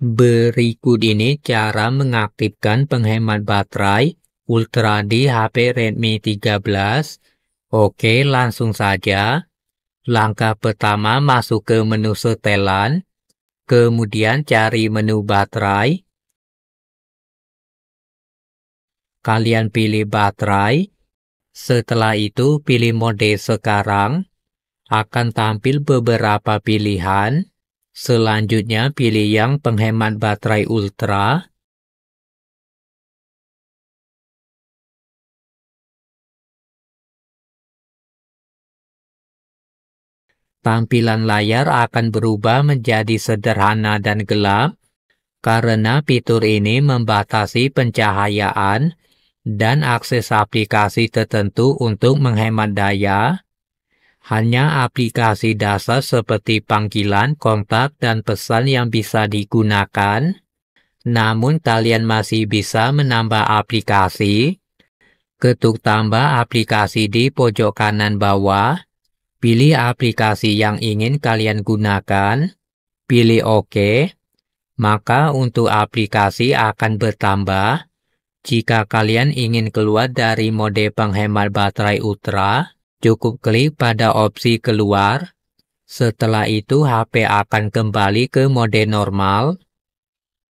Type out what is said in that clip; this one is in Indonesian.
Berikut ini cara mengaktifkan penghemat baterai Ultra di HP Redmi 13. Oke, langsung saja. Langkah pertama masuk ke menu setelan, kemudian cari menu baterai. Kalian pilih baterai. Setelah itu pilih mode sekarang. Akan tampil beberapa pilihan. Selanjutnya pilih yang penghemat baterai ultra. Tampilan layar akan berubah menjadi sederhana dan gelap karena fitur ini membatasi pencahayaan dan akses aplikasi tertentu untuk menghemat daya. Hanya aplikasi dasar seperti panggilan, kontak, dan pesan yang bisa digunakan. Namun kalian masih bisa menambah aplikasi. Ketuk tambah aplikasi di pojok kanan bawah. Pilih aplikasi yang ingin kalian gunakan. Pilih OK. Maka untuk aplikasi akan bertambah. Jika kalian ingin keluar dari mode penghemat baterai ultra, Cukup klik pada opsi keluar. Setelah itu HP akan kembali ke mode normal.